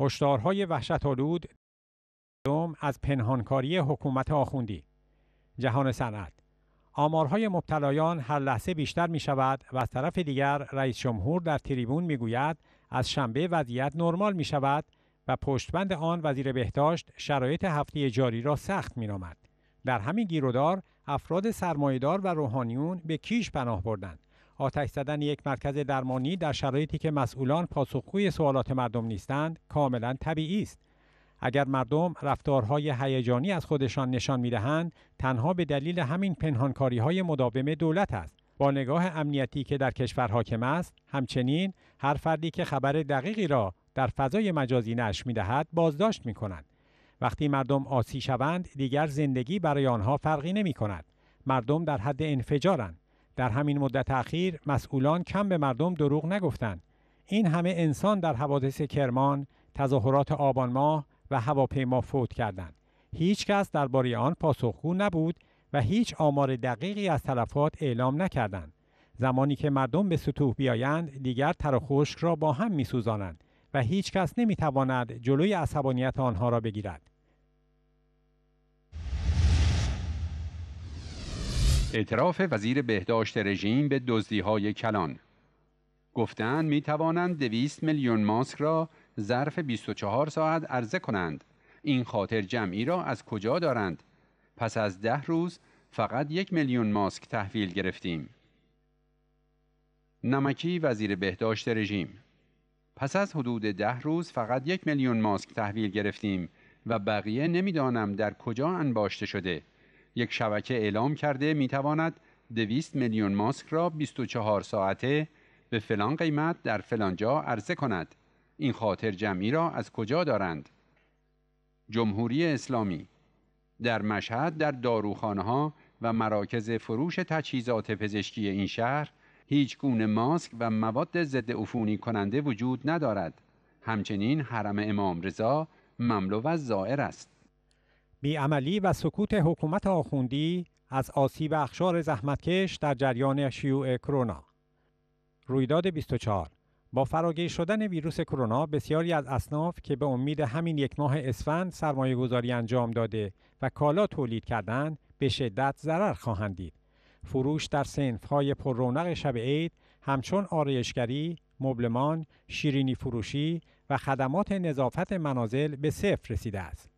هشدارهای وحشت آلود از پنهانکاری حکومت آخوندی جهان صنعت آمارهای مبتلایان هر لحظه بیشتر می شود و از طرف دیگر رئیس جمهور در تریبون می گوید از شنبه وضعیت نرمال می شود و پشتبند آن وزیر بهداشت شرایط هفته جاری را سخت می در همین گیرودار افراد سرمایدار و روحانیون به کیش پناه بردند آتش زدن یک مرکز درمانی در شرایطی که مسئولان پاسخگوی سوالات مردم نیستند کاملا طبیعی است. اگر مردم رفتارهای هیجانی از خودشان نشان میدهند تنها به دلیل همین پنهانکاری های مداوم دولت است با نگاه امنیتی که در کشور حاکم است همچنین هر فردی که خبر دقیقی را در فضای مجازی نش میدهد بازداشت می وقتی مردم آسی شوند دیگر زندگی برای آنها فرقی نمی مردم در حد انفجارند در همین مدت اخیر مسئولان کم به مردم دروغ نگفتند این همه انسان در حوادث کرمان تظاهرات آبان ماه و هواپیما فوت کردند هیچ کس درباره آن پاسخگو نبود و هیچ آمار دقیقی از تلفات اعلام نکردند زمانی که مردم به سطوح بیایند دیگر تر و را با هم میسوزانند و هیچ کس نمیتواند جلوی عصبانیت آنها را بگیرد اعتراف وزیر بهداشت رژیم به های کلان گفتن می توانند دویست میلیون ماسک را ظرف 24 ساعت عرضه کنند این خاطر جمعی را از کجا دارند پس از ده روز فقط یک میلیون ماسک تحویل گرفتیم نمکی وزیر بهداشت رژیم پس از حدود ده روز فقط یک میلیون ماسک تحویل گرفتیم و بقیه نمیدانم در کجا انباشته شده یک شبکه اعلام کرده می تواند 200 میلیون ماسک را 24 ساعته به فلان قیمت در فلان جا عرضه کند. این خاطر جمعی را از کجا دارند؟ جمهوری اسلامی در مشهد در داروخانه ها و مراکز فروش تجهیزات پزشکی این شهر هیچ گونه ماسک و مواد ضد عفونی کننده وجود ندارد. همچنین حرم امام رضا مملو و زائر است. بیعملی و سکوت حکومت آخوندی از آسیب اخشار زحمتکش در جریان شیوع کرونا رویداد 24 با فراگیر شدن ویروس کرونا بسیاری از اصناف که به امید همین یک ماه اسفند سرمایه گذاری انجام داده و کالا تولید کردند به شدت ضرر خواهند دید. فروش در سنف های پر رونق شب عید همچون آرایشگری، مبلمان، شیرینی فروشی و خدمات نظافت منازل به صفر رسیده است.